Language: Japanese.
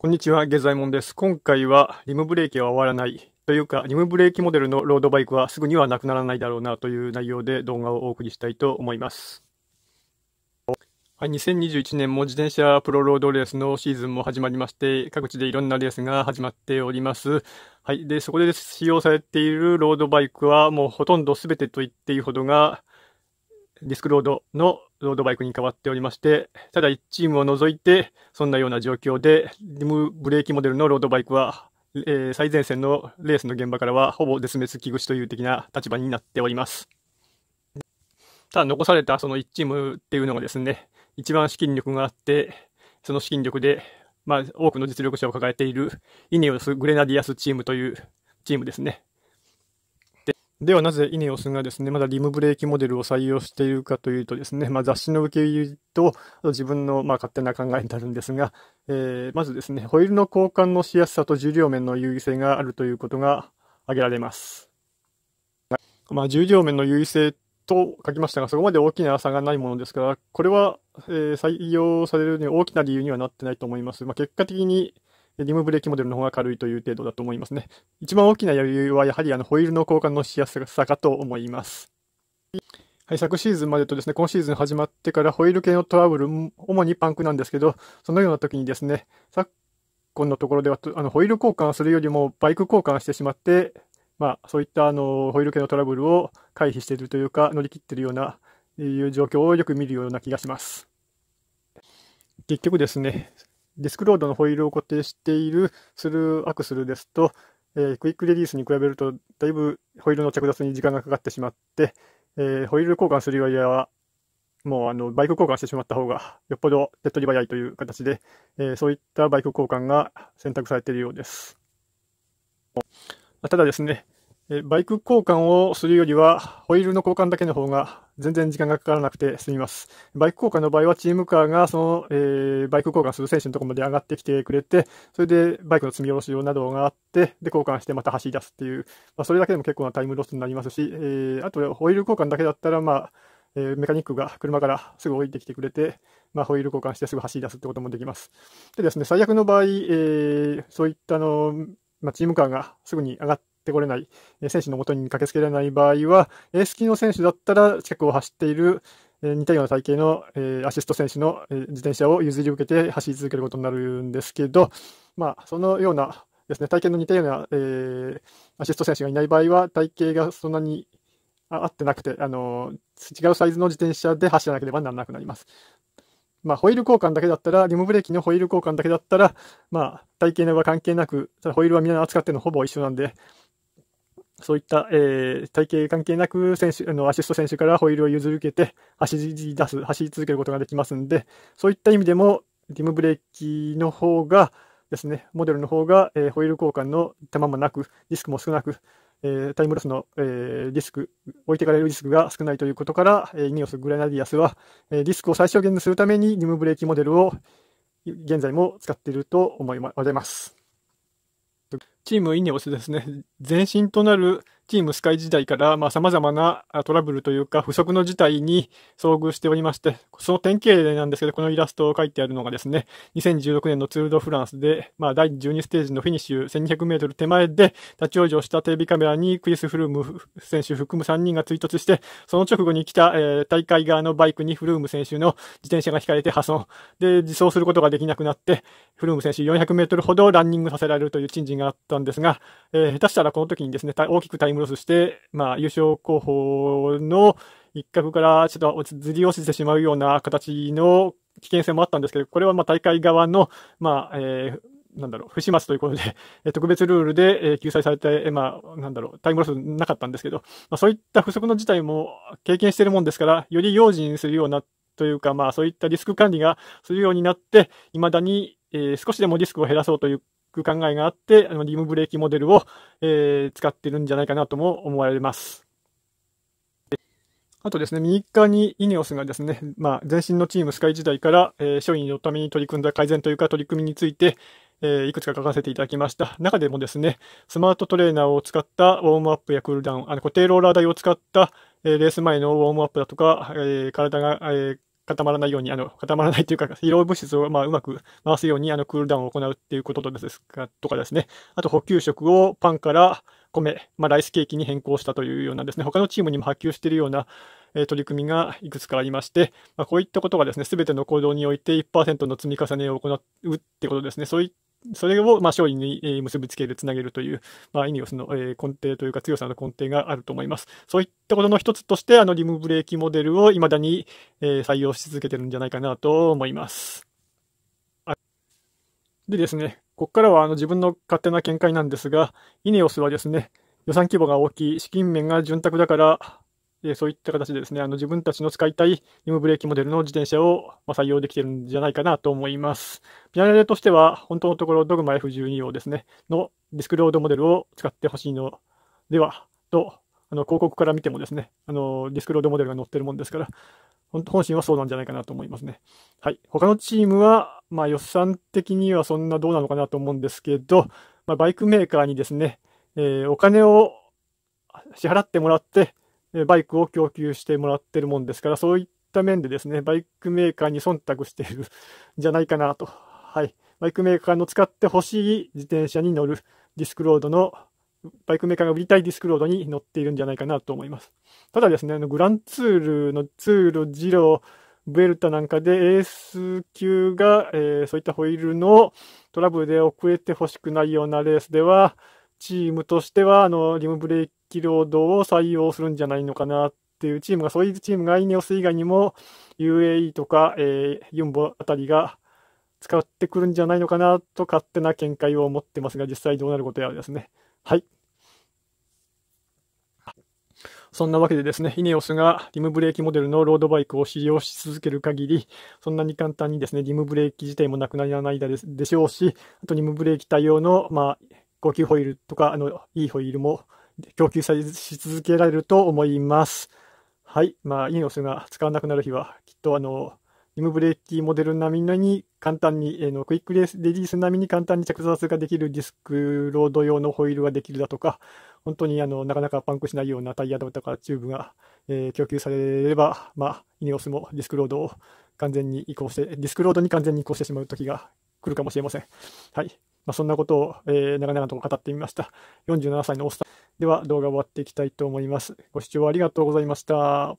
こんにちは、下左衛門です。今回はリムブレーキは終わらないというか、リムブレーキモデルのロードバイクはすぐにはなくならないだろうなという内容で動画をお送りしたいと思います。はい、2021年も自転車プロロードレースのシーズンも始まりまして、各地でいろんなレースが始まっております。はい、で、そこで使用されているロードバイクはもうほとんど全てと言っていいほどがディスクロードのロードバイクに変わっておりまして、ただ1チームを除いて、そんなような状況で、リムブレーキモデルのロードバイクは、えー、最前線のレースの現場からは、ほぼ絶滅危惧種という的な立場になっております。ただ残されたその1チームっていうのがですね、一番資金力があって、その資金力で、まあ、多くの実力者を抱えている、イネオス・グレナディアスチームというチームですね。ではなぜイネオスがですね、まだリムブレーキモデルを採用しているかというとですね、まあ、雑誌の受け入れと、あと自分のまあ勝手な考えになるんですが、えー、まずですね、ホイールの交換のしやすさと重量面の優位性があるということが挙げられます。まあ、重量面の優位性と書きましたが、そこまで大きな差がないものですから、これは、えー、採用されるに大きな理由にはなってないと思います。まあ、結果的にリムブレーキモデルの方が軽いという程度だと思いますね。一番大きな余裕はやはりあのホイールの交換のしやすさかと思います。はい、昨シーズンまでとですね、今シーズン始まってからホイール系のトラブル、主にパンクなんですけど、そのような時にですね、昨今のところではあのホイール交換するよりもバイク交換してしまって、まあ、そういったあのホイール系のトラブルを回避しているというか、乗り切っているようないう状況をよく見るような気がします。結局ですね、ディスクロードのホイールを固定しているするアクスルですと、えー、クイックリリースに比べると、だいぶホイールの着脱に時間がかかってしまって、えー、ホイール交換するよりは、もうあのバイク交換してしまった方がよっぽど手っ取り早いという形で、えー、そういったバイク交換が選択されているようです。ただですね、えバイク交換をするよりは、ホイールの交換だけの方が全然時間がかからなくて済みます。バイク交換の場合は、チームカーがその、えー、バイク交換する選手のところまで上がってきてくれて、それでバイクの積み下ろし用などがあって、で、交換してまた走り出すっていう、まあ、それだけでも結構なタイムロスになりますし、えー、あと、ホイール交換だけだったら、まあ、えー、メカニックが車からすぐ降りてきてくれて、まあ、ホイール交換してすぐ走り出すってこともできます。でですね、最悪の場合、えー、そういったの、まあ、チームカーがすぐに上がっってこれない、選手のもとに駆けつけられない場合は、エース級の選手だったら近くを走っている似たような体型の、えアシスト選手の、え自転車を譲り受けて走り続けることになるんですけど、まあ、そのようなですね体型の似たような、えー、アシスト選手がいない場合は体型がそんなに合ってなくてあの違うサイズの自転車で走らなければならなくなります。まあ、ホイール交換だけだったら、リムブレーキのホイール交換だけだったら、まあ、体型は関係なく、ただホイールはみんな扱ってるのほぼ一緒なんで、そういった、えー、体型関係なく選手あのアシスト選手からホイールを譲り受けて走り出す、走り続けることができますんで、そういった意味でも、ディムブレーキの方がですね、モデルの方が、えー、ホイール交換の手間もなく、リスクも少なく、えー、タイムロスの、えー、リスク、置いてかれるリスクが少ないということから、えー、イニオス・グラナディアスは、えー、リスクを最小限にするためにディムブレーキモデルを現在も使っていると思います。チームイネオスですね、前身となるチームスカイ時代から、まあ、様々なトラブルというか、不測の事態に遭遇しておりまして、その典型例なんですけど、このイラストを書いてあるのがですね、2016年のツール・ド・フランスで、まあ、第12ステージのフィニッシュ1200メートル手前で、立ち往生したテレビカメラにクリス・フルーム選手含む3人が追突して、その直後に来た、えー、大会側のバイクにフルーム選手の自転車が引かれて破損。で、自走することができなくなって、フルーム選手400メートルほどランニングさせられるという珍事があったんですが、えー、下手したらこの時にですね、大きくタイムロスして、まあ、優勝候補の一角からちょっとずり落ちてしまうような形の危険性もあったんですけど、これはまあ大会側の、まあ、えーなんだろう、不始末ということで、え特別ルールで、え救済されて、えまあ、なんだろう、タイムロスなかったんですけど、まあ、そういった不測の事態も経験してるもんですから、より用心するようなというか、まあ、そういったリスク管理がするようになって、いまだに、えー、少しでもリスクを減らそうというく考えがあって、あのリムブレーキモデルを、えー、使ってるんじゃないかなとも思われます。あとですね、右側にイネオスがですね、まあ、前身のチームスカイ時代から、えー、商品のために取り組んだ改善というか取り組みについて、えー、いくつか書かせていただきました。中でもですね、スマートトレーナーを使ったウォームアップやクールダウン、あの固定ローラー台を使った、えー、レース前のウォームアップだとか、えー、体が、えー、固まらないように、あの、固まらないというか、疲労物質をまあうまく回すように、あの、クールダウンを行うっていうことですか、とかですね。あと、補給食をパンから米、まあ、ライスケーキに変更したというようなですね、他のチームにも波及しているような、えー、取り組みがいくつかありまして、まあ、こういったことがですね、すべての行動において1%の積み重ねを行うってことですね。そういっそれをまあ勝利に結びつける、つなげるという、まあ、イニオスの根底というか強さの根底があると思います。そういったことの一つとして、あのリムブレーキモデルを未だに採用し続けてるんじゃないかなと思います。でですね、ここからはあの自分の勝手な見解なんですが、イネオスはですね、予算規模が大きい、資金面が潤沢だから、えそういった形でですね、あの自分たちの使いたいリムブレーキモデルの自転車を、ま採用できてるんじゃないかなと思います。ピアノレとしては、本当のところドグマ F12 をですね、のディスクロードモデルを使ってほしいのではと、あの広告から見てもですね、あのディスクロードモデルが載ってるもんですから、本心はそうなんじゃないかなと思いますね。はい。他のチームは、まあ予算的にはそんなどうなのかなと思うんですけど、まあ、バイクメーカーにですね、えー、お金を支払ってもらって、バイクを供給してもらってるもんですから、そういった面でですね、バイクメーカーに忖度しているん じゃないかなと。はい。バイクメーカーの使ってほしい自転車に乗るディスクロードの、バイクメーカーが売りたいディスクロードに乗っているんじゃないかなと思います。ただですね、グランツールのツール、ジロー、ベルタなんかでエース級が、えー、そういったホイールのトラブルで遅れてほしくないようなレースでは、チームとしては、あの、リムブレーキロードを採用するんじゃないのかなっていうチームが、そういうチームがイネオス以外にも UAE とか、えー、ユンボあたりが使ってくるんじゃないのかなと勝手な見解を持ってますが、実際どうなることやらですね。はい。そんなわけでですね、イネオスがリムブレーキモデルのロードバイクを使用し続ける限り、そんなに簡単にですね、リムブレーキ自体もなくならないでしょうし、あとリムブレーキ対応の、まあ、高級ホイールとか、あの、いいホイールも供給されし続けられると思います。はい。まあ、イーノスが使わなくなる日は、きっとあの、リムブレーキモデル並みに簡単に、えのクイックレディース並みに簡単に着脱ができるディスクロード用のホイールができるだとか、本当にあのなかなかパンクしないようなタイヤだとかチューブが、えー、供給されれば、まあ、イネオスもディスクロードを完全に移行して、ディスクロードに完全に移行してしまう時が来るかもしれません。はい。まあ、そんなことを、えー、長々と語ってみました。47 歳のおスター。では、動画終わっていきたいと思います。ご視聴ありがとうございました。